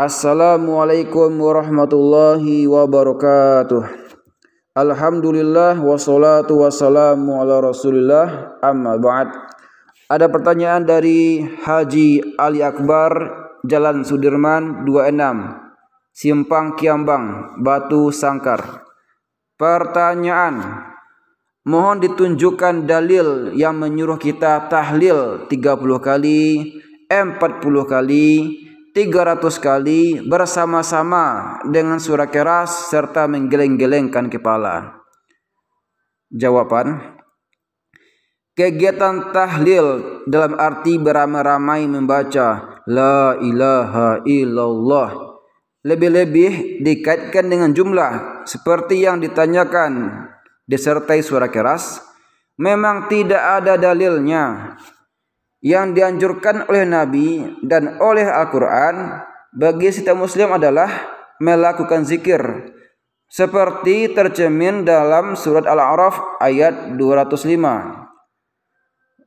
Assalamualaikum warahmatullahi wabarakatuh. Alhamdulillah wassalatu wassalamu ala Rasulillah amma ba'd. Ada pertanyaan dari Haji Ali Akbar Jalan Sudirman 26 Simpang Kiambang Batu Sangkar. Pertanyaan Mohon ditunjukkan dalil yang menyuruh kita tahlil 30 kali, 40 kali, 300 kali bersama-sama dengan suara keras serta menggeleng-gelengkan kepala. Jawaban Kegiatan tahlil dalam arti beramai-ramai membaca La ilaha illallah Lebih-lebih dikaitkan dengan jumlah Seperti yang ditanyakan Disertai suara keras Memang tidak ada dalilnya yang dianjurkan oleh Nabi dan oleh Al-Quran bagi setiap muslim adalah melakukan zikir seperti tercermin dalam surat Al-A'raf ayat 205.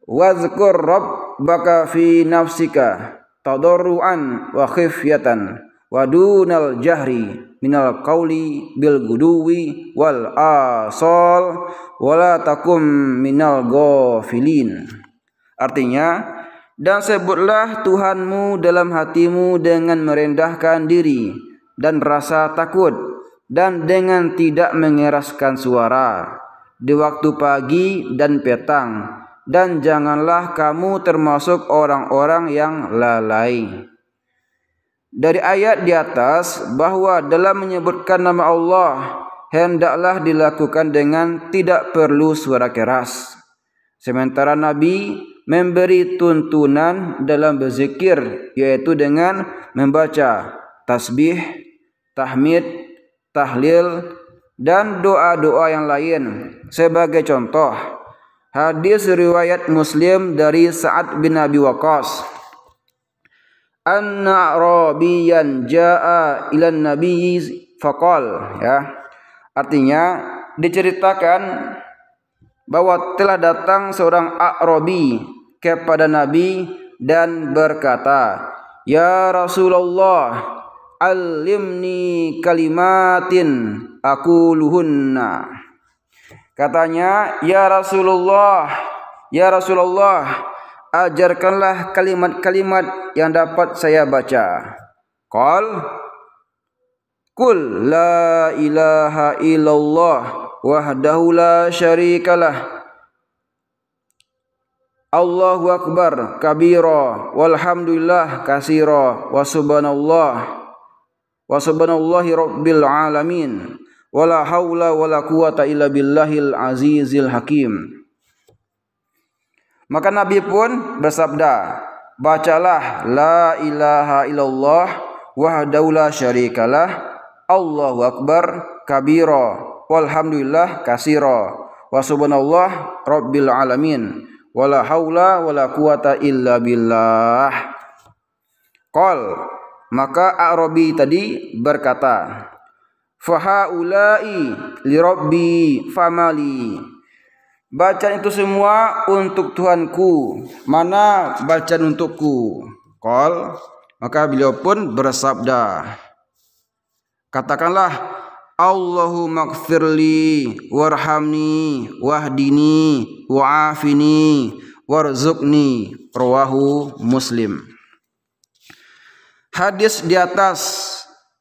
Wazkur rabbaka fi nafsika tadarruan wa khifyatan wa dunal jahri minal qawli bil guduwi wal asal wala takum minal ghafilin. Artinya, dan sebutlah Tuhanmu dalam hatimu dengan merendahkan diri dan rasa takut dan dengan tidak mengeraskan suara di waktu pagi dan petang dan janganlah kamu termasuk orang-orang yang lalai. Dari ayat di atas bahwa dalam menyebutkan nama Allah hendaklah dilakukan dengan tidak perlu suara keras. Sementara Nabi memberi tuntunan dalam berzikir yaitu dengan membaca tasbih, tahmid, tahlil dan doa-doa yang lain. Sebagai contoh, hadis riwayat Muslim dari Sa'ad bin Abi Waqqas anna arabiyan jaa ila nabiyyi faqal ya artinya diceritakan bahwa telah datang seorang Arabi kepada Nabi dan berkata, "Ya Rasulullah, alimni kalimatin aku luhunna." Katanya, "Ya Rasulullah, ya Rasulullah, ajarkanlah kalimat-kalimat yang dapat saya baca." Qal Kul la ilaha illallah wahdahu la syarikalah Allahu akbar kabira walhamdulillah kasira wa subhanallah wa subhanallahi rabbil alamin wala haula wala quwata illa billahil azizil hakim maka nabi pun bersabda bacalah la ilaha illallah wahdahu la syarikalah Allahu akbar kabira walhamdulillah kasiro. wa subhanallah rabbil alamin wala haula wala quwata illa billah qol maka Arabi tadi berkata fahaulai li rabbi famali Bacaan itu semua untuk Tuhanku. Mana bacaan untukku? Kol. Maka beliau pun bersabda. Katakanlah Allahumma gfirli warhamni wahdini wa'afini warzukni, rawahu muslim hadis di atas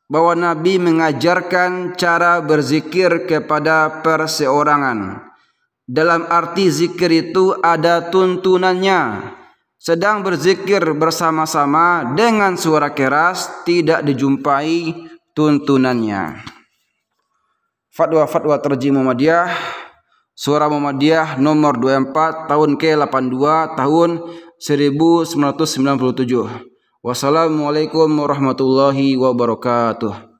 bahwa Nabi mengajarkan cara berzikir kepada perseorangan dalam arti zikir itu ada tuntunannya sedang berzikir bersama-sama dengan suara keras tidak dijumpai tuntunannya fatwa-fatwa terjemah Muhammadiyah Surah Muhammadiyah nomor 24 tahun ke-82 tahun 1997. Wassalamualaikum warahmatullahi wabarakatuh.